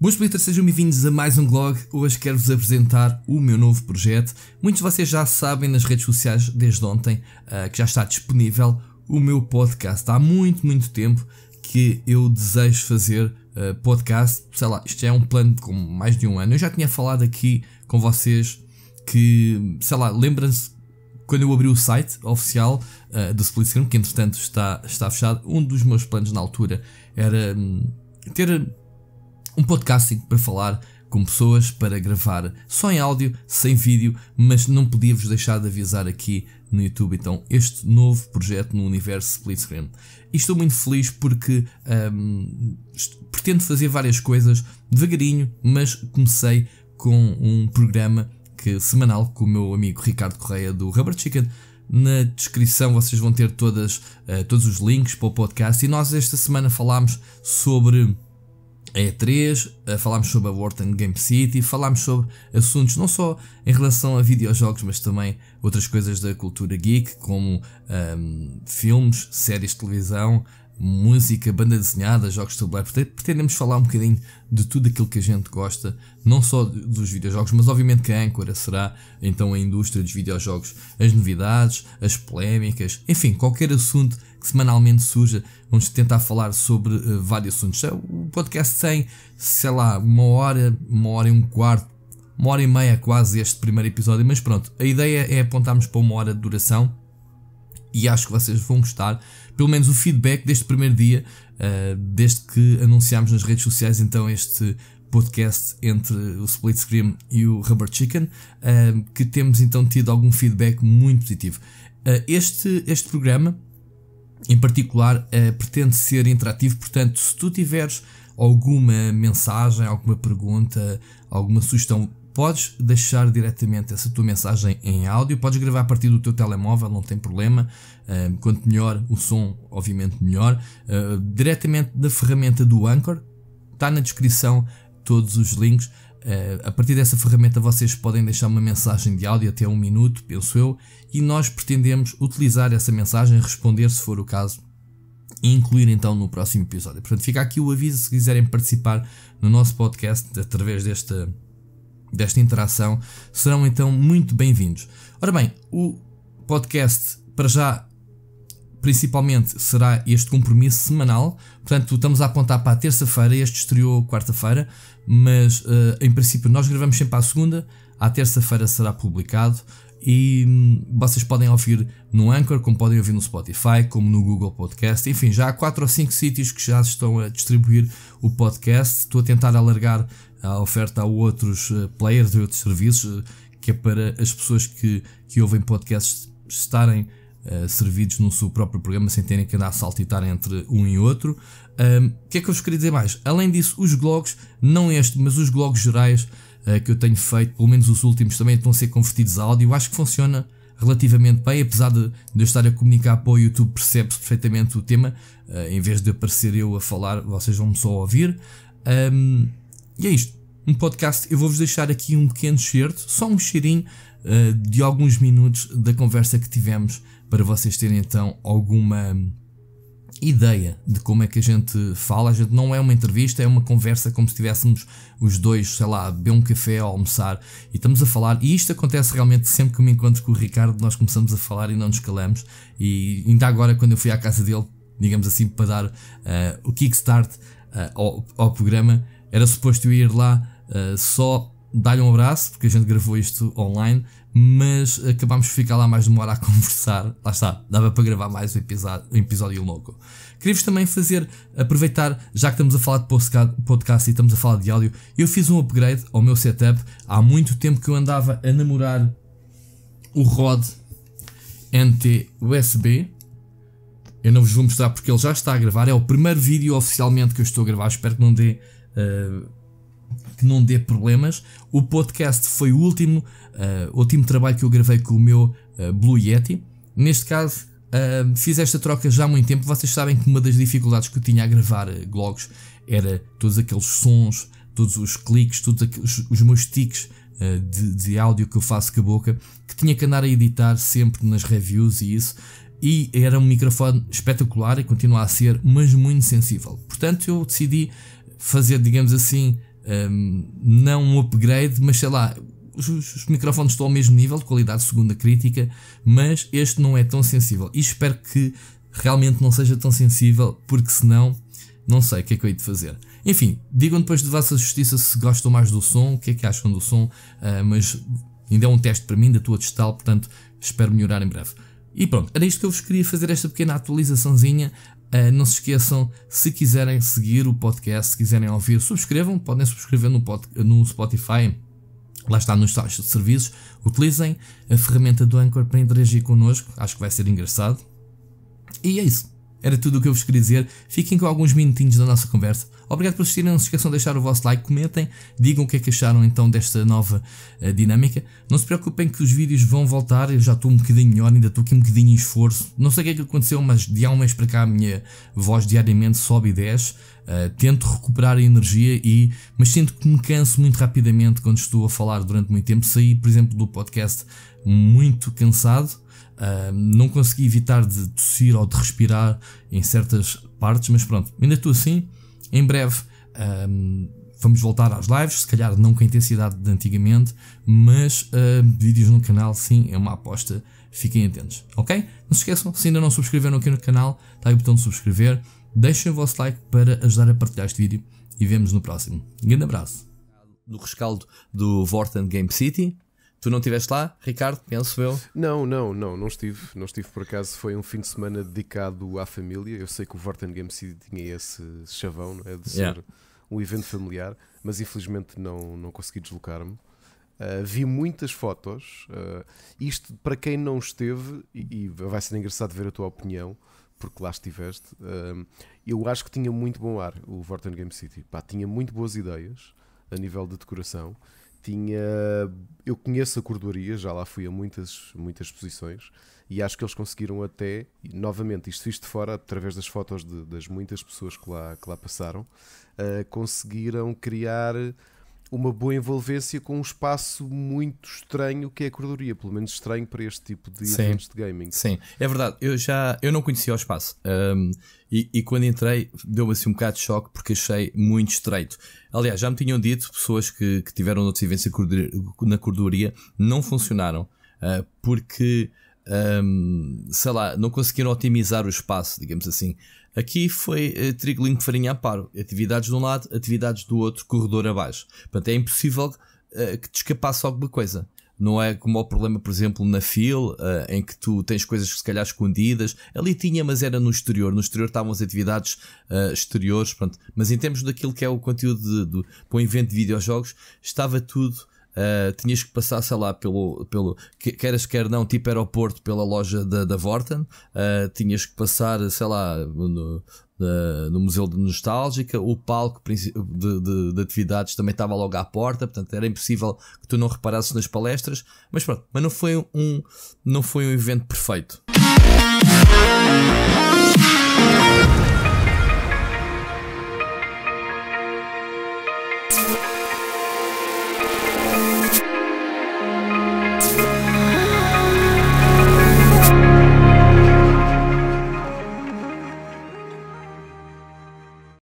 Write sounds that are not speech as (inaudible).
Boas Splitters, sejam bem-vindos a mais um blog. Hoje quero-vos apresentar o meu novo projeto. Muitos de vocês já sabem nas redes sociais desde ontem uh, que já está disponível o meu podcast. Há muito, muito tempo que eu desejo fazer uh, podcast. Sei lá, isto é um plano de como mais de um ano. Eu já tinha falado aqui com vocês que, sei lá, lembram-se quando eu abri o site oficial uh, do Split Screen, que entretanto está, está fechado, um dos meus planos na altura era hum, ter um podcast para falar com pessoas, para gravar só em áudio, sem vídeo, mas não podia vos deixar de avisar aqui no YouTube então este novo projeto no universo split screen. E estou muito feliz porque hum, pretendo fazer várias coisas devagarinho, mas comecei com um programa que, semanal com o meu amigo Ricardo Correia do Rubber Chicken. Na descrição vocês vão ter todas, uh, todos os links para o podcast e nós esta semana falámos sobre é E3, eh, falámos sobre a Wharton Game City, falámos sobre assuntos não só em relação a videojogos, mas também outras coisas da cultura geek, como um, ehm, filmes, séries de televisão, música, banda desenhada, jogos de tabuleiro. Pretendemos falar um bocadinho de tudo aquilo que a gente gosta, não só dos videojogos, mas obviamente que a âncora será então a indústria dos videojogos, as novidades, as polémicas, enfim, qualquer assunto que semanalmente surja, vamos tentar falar sobre uh, vários assuntos. É, o podcast tem, sei lá, uma hora, uma hora e um quarto, uma hora e meia quase este primeiro episódio, mas pronto, a ideia é apontarmos para uma hora de duração e acho que vocês vão gostar pelo menos o feedback deste primeiro dia, uh, desde que anunciámos nas redes sociais então este podcast entre o Split Scream e o Rubber Chicken, uh, que temos então tido algum feedback muito positivo. Uh, este, este programa, em particular, pretende ser interativo, portanto, se tu tiveres alguma mensagem, alguma pergunta, alguma sugestão Podes deixar diretamente essa tua mensagem em áudio, podes gravar a partir do teu telemóvel, não tem problema. Quanto melhor o som, obviamente melhor. Ah, diretamente da ferramenta do Anchor, está na descrição todos os links. Ah, a partir dessa ferramenta vocês podem deixar uma mensagem de áudio até um minuto, penso eu, e nós pretendemos utilizar essa mensagem, responder se for o caso, e incluir então no próximo episódio. Portanto, fica aqui o aviso se quiserem participar no nosso podcast através desta desta interação serão então muito bem-vindos. Ora bem, o podcast para já principalmente será este compromisso semanal, portanto estamos a apontar para a terça-feira, este estreou quarta-feira, mas uh, em princípio nós gravamos sempre à segunda, à terça-feira será publicado e hum, vocês podem ouvir no Anchor, como podem ouvir no Spotify, como no Google Podcast, enfim, já há 4 ou 5 sítios que já estão a distribuir o podcast. Estou a tentar alargar a oferta a outros eh, players, e outros serviços, eh, que é para as pessoas que, que ouvem podcasts estarem uh, servidos no seu próprio programa sem terem que andar a saltitar entre um e outro. O um, que é que eu vos queria dizer mais? Além disso, os blogs, não este, mas os blogs gerais uh, que eu tenho feito, pelo menos os últimos também estão a ser convertidos a áudio, acho que funciona relativamente bem, apesar de, de eu estar a comunicar para o YouTube, percebe-se perfeitamente o tema, uh, em vez de aparecer eu a falar, vocês vão-me só ouvir. Um, e é isto. Um podcast, eu vou-vos deixar aqui um pequeno certo, só um cheirinho uh, de alguns minutos da conversa que tivemos para vocês terem então alguma ideia de como é que a gente fala. A gente não é uma entrevista, é uma conversa como se estivéssemos os dois, sei lá, beber um café ou almoçar e estamos a falar. E isto acontece realmente sempre que me encontro com o Ricardo, nós começamos a falar e não nos calamos. E ainda agora, quando eu fui à casa dele, digamos assim, para dar uh, o kickstart uh, ao, ao programa era suposto eu ir lá uh, só dar-lhe um abraço, porque a gente gravou isto online, mas acabámos de ficar lá mais de uma hora a (laughs) conversar. Lá está, dava para gravar mais um episódio, um episódio louco. Queria-vos também fazer, aproveitar, já que estamos a falar de podcast e estamos a falar de áudio, eu fiz um upgrade ao meu setup. Há muito tempo que eu andava a namorar o Rod NT USB. Eu não vos vou mostrar porque ele já está a gravar. É o primeiro vídeo oficialmente que eu estou a gravar. Espero que não dê eh, que não dê problemas. O podcast foi o último, uh, último trabalho que eu gravei com o meu uh, Blue Yeti. Neste caso, uh, fiz esta troca já há muito tempo. Vocês sabem que uma das dificuldades que eu tinha a gravar blogs era todos aqueles sons, todos os cliques, todos aqueles, os meus tiques de, de, áudio que eu faço com a boca, que tinha que andar a editar sempre nas reviews e isso. E era um microfone espetacular e continua a ser, mas muito sensível. Portanto, eu decidi fazer, digamos assim, um, não um upgrade, mas sei lá, os, os, microfones estão ao mesmo nível de qualidade, segundo a crítica, mas este não é tão sensível. E espero que realmente não seja tão sensível, porque senão não sei o que é que eu hei de fazer. Enfim, digam depois de vossa justiça se gostam mais do som, o que é que acham do som, uh, mas ainda é um teste para mim, da tua distal portanto espero melhorar em breve. E pronto, era isto que eu vos queria fazer, esta pequena atualizaçãozinha. Uh, não se esqueçam, se quiserem seguir o podcast, se quiserem ouvir, subscrevam, podem subscrever no, pod, no Spotify, lá está nos de serviços. Utilizem a ferramenta do Anchor para interagir connosco, acho que vai ser engraçado. E é isso. Era tudo o que eu vos queria dizer. Fiquem com alguns minutinhos da nossa conversa. Obrigado por assistirem. Não se esqueçam de deixar o vosso like, comentem, digam o que é que acharam então desta nova uh, dinâmica. Não se preocupem que os vídeos vão voltar. Eu já estou um bocadinho melhor, ainda estou aqui um bocadinho em esforço. Não sei o que é que aconteceu, mas de há um mês para cá a minha voz diariamente sobe e desce. Uh, tento recuperar a energia e mas sinto que me canso muito rapidamente quando estou a falar durante muito tempo. Saí, por exemplo, do podcast muito cansado. Ah, não consegui evitar de tossir ou de respirar em certas partes, mas pronto, ainda estou assim. Em breve um, ah, vamos voltar às lives, se calhar não com a intensidade de antigamente, mas ah, vídeos no canal, sim, é uma aposta, fiquem atentos, ok? Não se esqueçam, se ainda não subscreveram aqui no canal, está aí o botão de subscrever, deixem o vosso like para ajudar a partilhar este vídeo e vemos no próximo. Um grande abraço! No rescaldo do Vorten Game City, Tu não estiveste lá, Ricardo, penso eu? Não, não, não, não estive. Não estive por acaso. Foi um fim de semana dedicado à família. Eu sei que o Vorten Game City tinha esse chavão, não é? De ser yeah. um evento familiar, mas infelizmente não, não consegui deslocar-me. Uh, vi muitas fotos. Uh, isto, para quem não esteve, e, e, vai ser engraçado ver a tua opinião, porque lá estiveste, uh, eu acho que tinha muito bom ar o Vorten Game City. Pá, tinha muito boas ideias a nível de decoração tinha. Eu conheço a cordoaria, já lá fui a muitas, muitas exposições e acho que eles conseguiram até, novamente, isto visto de fora, através das fotos de, das muitas pessoas que lá, que lá passaram, uh, conseguiram criar uma boa envolvência com um espaço muito estranho que é a corredoria, pelo menos estranho para este tipo de sim, eventos de gaming. Sim, é verdade. Eu já eu não conhecia o espaço um, e, e, quando entrei deu-me assim um bocado de choque porque achei muito estreito. Aliás, já me tinham dito pessoas que, que tiveram outros eventos na corredoria não funcionaram uh, porque um, sei lá, não conseguiram otimizar o espaço, digamos assim. Aqui foi eh, trigo, linho, farinha a Atividades de um lado, atividades do outro, corredor abaixo. Portanto, é impossível eh, que te escapasse alguma coisa. Não é como o problema, por exemplo, na FIL, eh, em que tu tens coisas que se calhar escondidas. Ali tinha, mas era no exterior. No exterior estavam as atividades exteriores, pronto. Mas em termos daquilo que é o conteúdo do para o evento de videojogos, estava tudo Uh, tinhas que passar, sei lá, pelo, pelo queres quer não, tipo aeroporto, pela loja da, da Vorten, uh, tinhas que passar, sei lá, no, no Museu de Nostálgica, o palco de, de, de, atividades também estava logo à porta, portanto era impossível que tu não reparasses nas palestras, mas pronto, mas não foi um, não foi um evento perfeito.